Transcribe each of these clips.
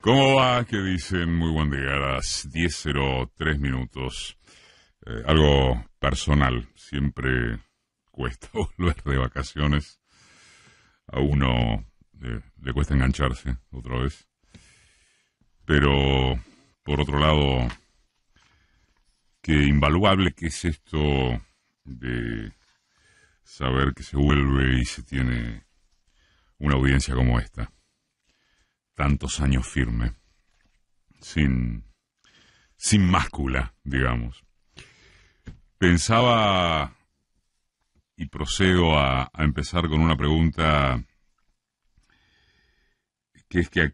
¿Cómo va? Que dicen? Muy buen día, a las 10.03 minutos. Eh, algo personal, siempre cuesta volver de vacaciones. A uno eh, le cuesta engancharse otra vez. Pero, por otro lado, qué invaluable que es esto de saber que se vuelve y se tiene una audiencia como esta tantos años firme, sin, sin máscula, digamos. Pensaba, y procedo a, a empezar con una pregunta, que es que a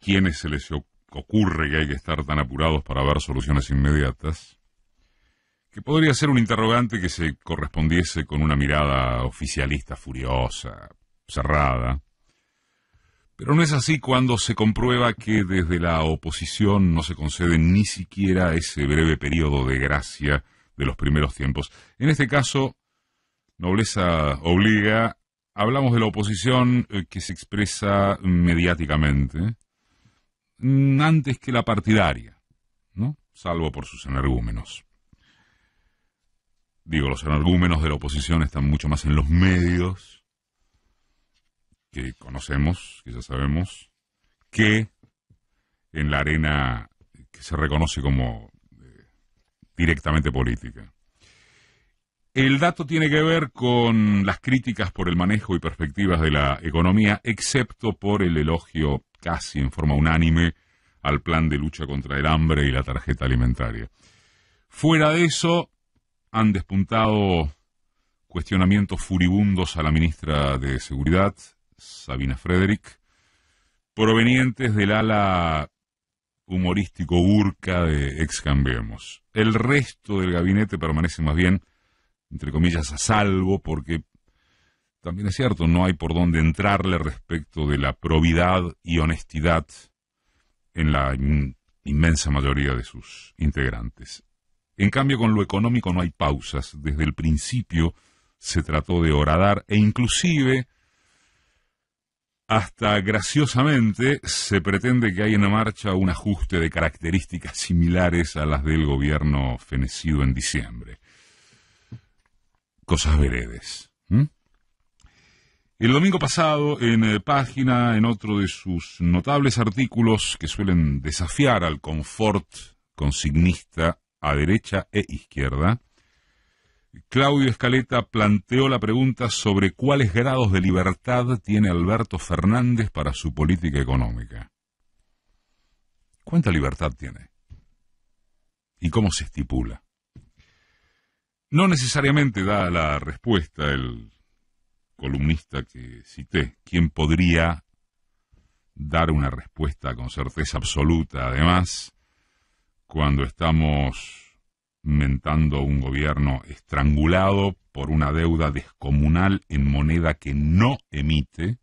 quienes se les ocurre que hay que estar tan apurados para ver soluciones inmediatas, que podría ser un interrogante que se correspondiese con una mirada oficialista furiosa, cerrada, pero no es así cuando se comprueba que desde la oposición no se concede ni siquiera ese breve periodo de gracia de los primeros tiempos. En este caso, nobleza obliga, hablamos de la oposición eh, que se expresa mediáticamente mm, antes que la partidaria, ¿no? Salvo por sus energúmenos. Digo, los energúmenos de la oposición están mucho más en los medios que conocemos, que ya sabemos, que en la arena que se reconoce como eh, directamente política. El dato tiene que ver con las críticas por el manejo y perspectivas de la economía, excepto por el elogio casi en forma unánime al plan de lucha contra el hambre y la tarjeta alimentaria. Fuera de eso, han despuntado cuestionamientos furibundos a la ministra de Seguridad, Sabina Frederick, provenientes del ala humorístico burca de Ex El resto del gabinete permanece más bien, entre comillas, a salvo, porque también es cierto, no hay por dónde entrarle respecto de la probidad y honestidad en la inmensa mayoría de sus integrantes. En cambio, con lo económico no hay pausas. Desde el principio se trató de horadar e inclusive hasta graciosamente se pretende que hay en la marcha un ajuste de características similares a las del gobierno fenecido en diciembre. Cosas veredes. El domingo pasado, en eh, página, en otro de sus notables artículos que suelen desafiar al confort consignista a derecha e izquierda, Claudio Escaleta planteó la pregunta sobre cuáles grados de libertad tiene Alberto Fernández para su política económica. ¿Cuánta libertad tiene? ¿Y cómo se estipula? No necesariamente da la respuesta el columnista que cité, quien podría dar una respuesta con certeza absoluta, además, cuando estamos mentando un gobierno estrangulado por una deuda descomunal en moneda que no emite,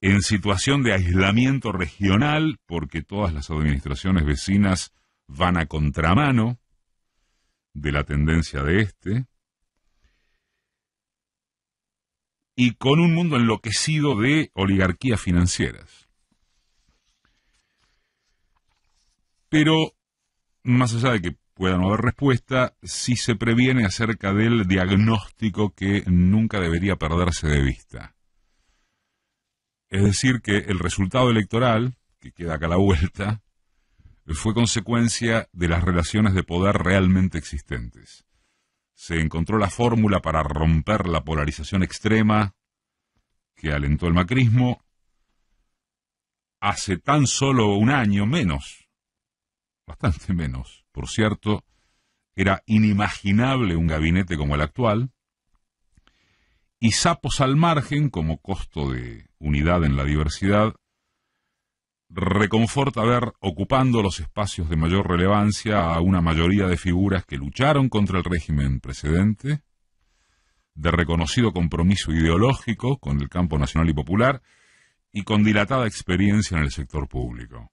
en situación de aislamiento regional, porque todas las administraciones vecinas van a contramano de la tendencia de este, y con un mundo enloquecido de oligarquías financieras. Pero más allá de que pueda no haber respuesta, si se previene acerca del diagnóstico que nunca debería perderse de vista. Es decir, que el resultado electoral, que queda acá a la vuelta, fue consecuencia de las relaciones de poder realmente existentes. Se encontró la fórmula para romper la polarización extrema que alentó el macrismo hace tan solo un año menos bastante menos, por cierto, era inimaginable un gabinete como el actual, y sapos al margen como costo de unidad en la diversidad, reconforta ver ocupando los espacios de mayor relevancia a una mayoría de figuras que lucharon contra el régimen precedente, de reconocido compromiso ideológico con el campo nacional y popular y con dilatada experiencia en el sector público.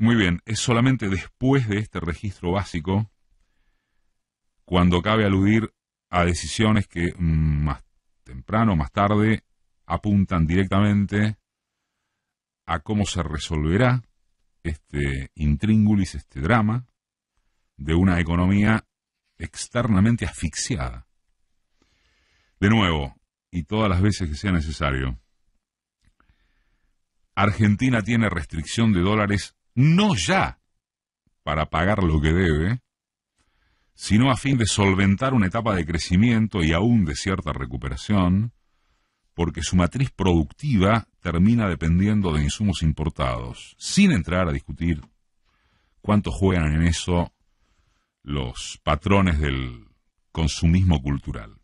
Muy bien, es solamente después de este registro básico cuando cabe aludir a decisiones que mm, más temprano, más tarde, apuntan directamente a cómo se resolverá este intríngulis, este drama de una economía externamente asfixiada. De nuevo, y todas las veces que sea necesario, Argentina tiene restricción de dólares no ya para pagar lo que debe, sino a fin de solventar una etapa de crecimiento y aún de cierta recuperación, porque su matriz productiva termina dependiendo de insumos importados, sin entrar a discutir cuánto juegan en eso los patrones del consumismo cultural.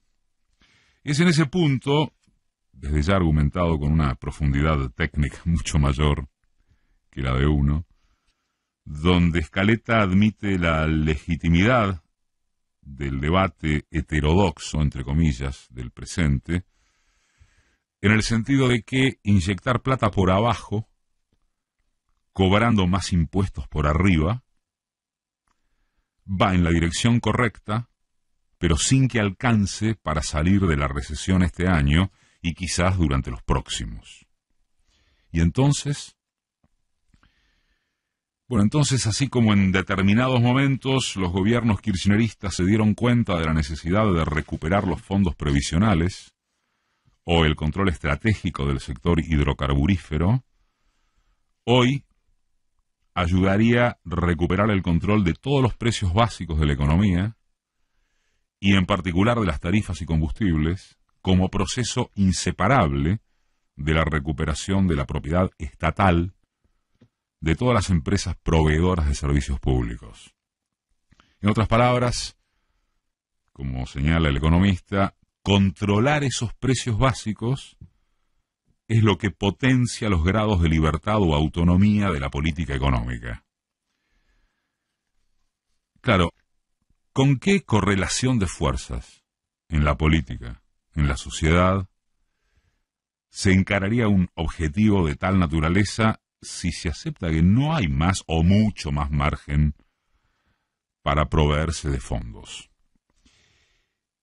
Es en ese punto, desde ya argumentado con una profundidad técnica mucho mayor que la de uno, donde Escaleta admite la legitimidad del debate heterodoxo, entre comillas, del presente, en el sentido de que inyectar plata por abajo, cobrando más impuestos por arriba, va en la dirección correcta, pero sin que alcance para salir de la recesión este año y quizás durante los próximos. Y entonces, bueno, entonces, así como en determinados momentos los gobiernos kirchneristas se dieron cuenta de la necesidad de recuperar los fondos previsionales o el control estratégico del sector hidrocarburífero, hoy ayudaría a recuperar el control de todos los precios básicos de la economía y en particular de las tarifas y combustibles como proceso inseparable de la recuperación de la propiedad estatal de todas las empresas proveedoras de servicios públicos. En otras palabras, como señala el economista, controlar esos precios básicos es lo que potencia los grados de libertad o autonomía de la política económica. Claro, ¿con qué correlación de fuerzas en la política, en la sociedad, se encararía un objetivo de tal naturaleza si se acepta que no hay más o mucho más margen para proveerse de fondos.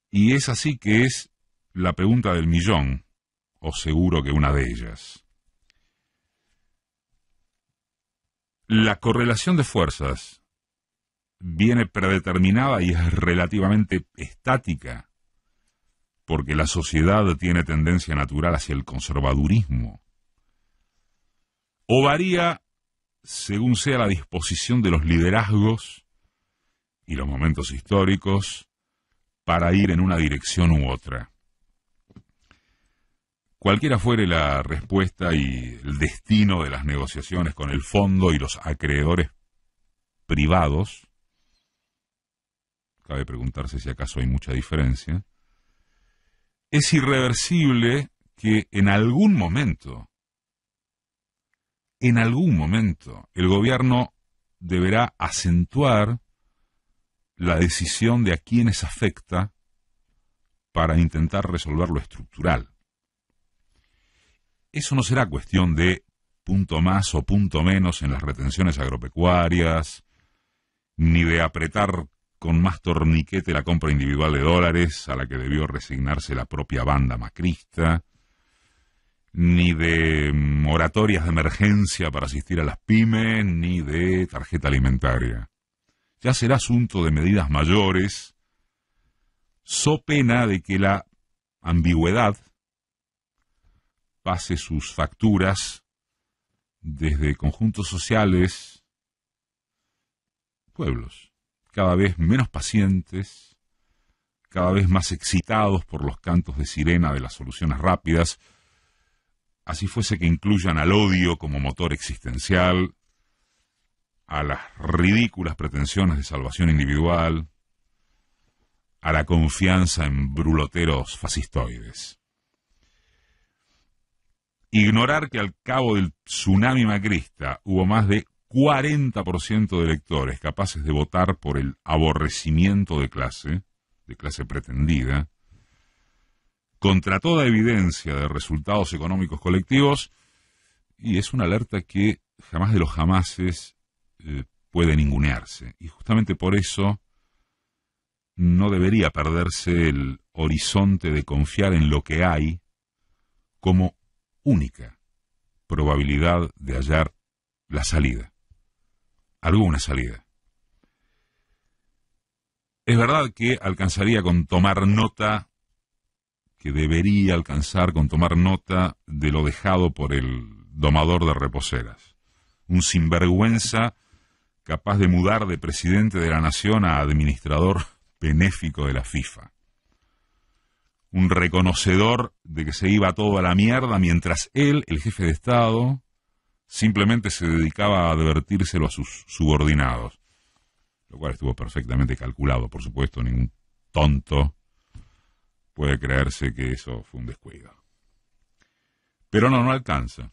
Y es así que es la pregunta del millón, o seguro que una de ellas. La correlación de fuerzas viene predeterminada y es relativamente estática, porque la sociedad tiene tendencia natural hacia el conservadurismo o varía según sea la disposición de los liderazgos y los momentos históricos para ir en una dirección u otra. Cualquiera fuere la respuesta y el destino de las negociaciones con el fondo y los acreedores privados, cabe preguntarse si acaso hay mucha diferencia, es irreversible que en algún momento en algún momento el gobierno deberá acentuar la decisión de a quienes afecta para intentar resolver lo estructural. Eso no será cuestión de punto más o punto menos en las retenciones agropecuarias, ni de apretar con más torniquete la compra individual de dólares a la que debió resignarse la propia banda macrista, ni de moratorias de emergencia para asistir a las pymes, ni de tarjeta alimentaria. Ya será asunto de medidas mayores, so pena de que la ambigüedad pase sus facturas desde conjuntos sociales, pueblos, cada vez menos pacientes, cada vez más excitados por los cantos de sirena de las soluciones rápidas, así fuese que incluyan al odio como motor existencial, a las ridículas pretensiones de salvación individual, a la confianza en bruloteros fascistoides. Ignorar que al cabo del tsunami macrista hubo más de 40% de electores capaces de votar por el aborrecimiento de clase, de clase pretendida, contra toda evidencia de resultados económicos colectivos y es una alerta que jamás de los jamases eh, puede ningunearse. Y justamente por eso no debería perderse el horizonte de confiar en lo que hay como única probabilidad de hallar la salida, alguna salida. Es verdad que alcanzaría con tomar nota que debería alcanzar con tomar nota de lo dejado por el domador de reposeras. Un sinvergüenza capaz de mudar de presidente de la nación a administrador benéfico de la FIFA. Un reconocedor de que se iba todo a la mierda mientras él, el jefe de Estado, simplemente se dedicaba a advertírselo a sus subordinados. Lo cual estuvo perfectamente calculado, por supuesto, ningún tonto puede creerse que eso fue un descuido. Pero no, no alcanza.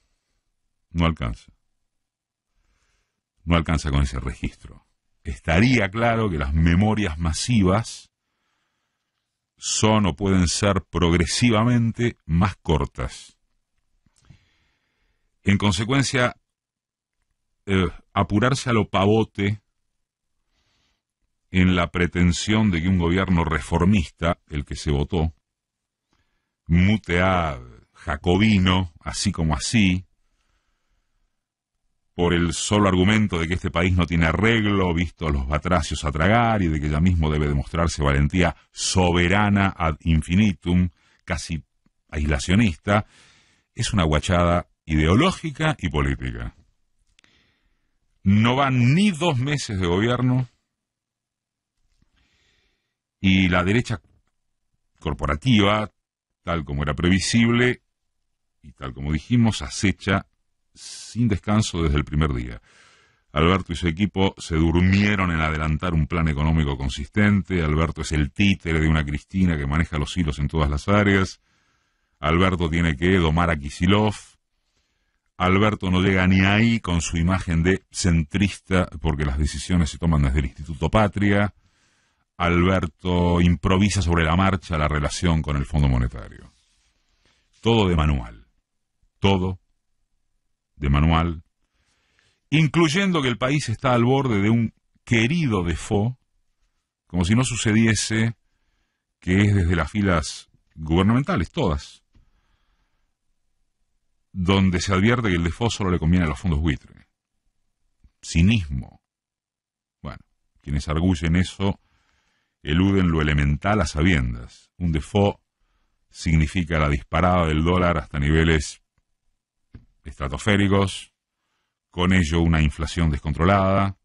No alcanza. No alcanza con ese registro. Estaría claro que las memorias masivas son o pueden ser progresivamente más cortas. En consecuencia, eh, apurarse a lo pavote en la pretensión de que un gobierno reformista, el que se votó, mutea jacobino, así como así, por el solo argumento de que este país no tiene arreglo, visto los batracios a tragar y de que ya mismo debe demostrarse valentía soberana ad infinitum, casi aislacionista, es una guachada ideológica y política. No van ni dos meses de gobierno y la derecha corporativa, tal como era previsible y tal como dijimos, acecha sin descanso desde el primer día. Alberto y su equipo se durmieron en adelantar un plan económico consistente. Alberto es el títere de una Cristina que maneja los hilos en todas las áreas. Alberto tiene que domar a Kisilov. Alberto no llega ni ahí con su imagen de centrista porque las decisiones se toman desde el Instituto Patria. Alberto improvisa sobre la marcha la relación con el Fondo Monetario. Todo de manual. Todo de manual. Incluyendo que el país está al borde de un querido default, como si no sucediese que es desde las filas gubernamentales, todas, donde se advierte que el default solo le conviene a los fondos buitre. Cinismo. Bueno, quienes arguyen eso eluden lo elemental a sabiendas. Un default significa la disparada del dólar hasta niveles estratosféricos, con ello una inflación descontrolada,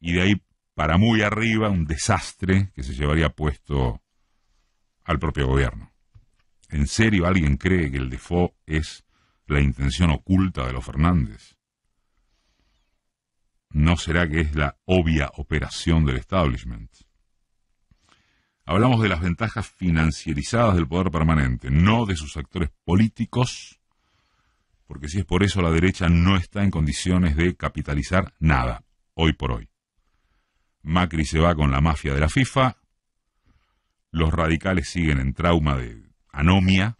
y de ahí para muy arriba un desastre que se llevaría puesto al propio gobierno. ¿En serio alguien cree que el default es la intención oculta de los Fernández? ¿No será que es la obvia operación del establishment? Hablamos de las ventajas financierizadas del poder permanente, no de sus actores políticos, porque si es por eso la derecha no está en condiciones de capitalizar nada, hoy por hoy. Macri se va con la mafia de la FIFA, los radicales siguen en trauma de anomia,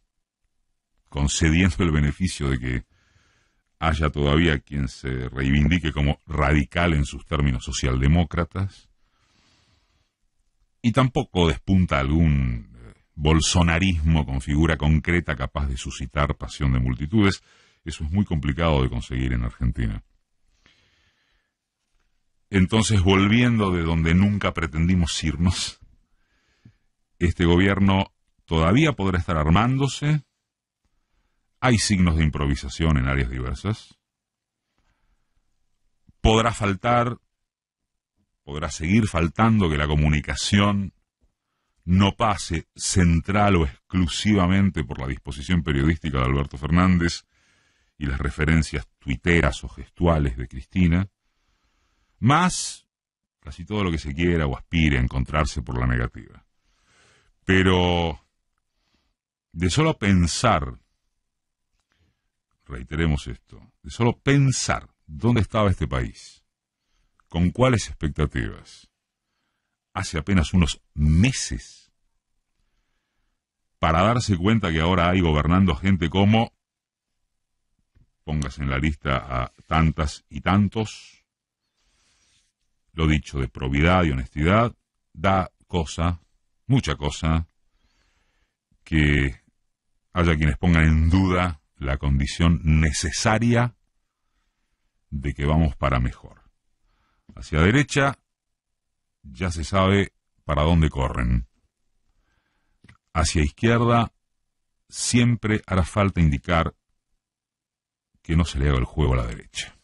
concediendo el beneficio de que haya todavía quien se reivindique como radical en sus términos socialdemócratas y tampoco despunta algún eh, bolsonarismo con figura concreta capaz de suscitar pasión de multitudes. Eso es muy complicado de conseguir en Argentina. Entonces, volviendo de donde nunca pretendimos irnos, este gobierno todavía podrá estar armándose. Hay signos de improvisación en áreas diversas. Podrá faltar podrá seguir faltando que la comunicación no pase central o exclusivamente por la disposición periodística de Alberto Fernández y las referencias tuiteras o gestuales de Cristina, más casi todo lo que se quiera o aspire a encontrarse por la negativa. Pero de solo pensar, reiteremos esto, de solo pensar dónde estaba este país, ¿Con cuáles expectativas? Hace apenas unos meses, para darse cuenta que ahora hay gobernando gente como, pongas en la lista a tantas y tantos, lo dicho de probidad y honestidad, da cosa, mucha cosa, que haya quienes pongan en duda la condición necesaria de que vamos para mejor hacia derecha, ya se sabe para dónde corren. Hacia izquierda, siempre hará falta indicar que no se le haga el juego a la derecha.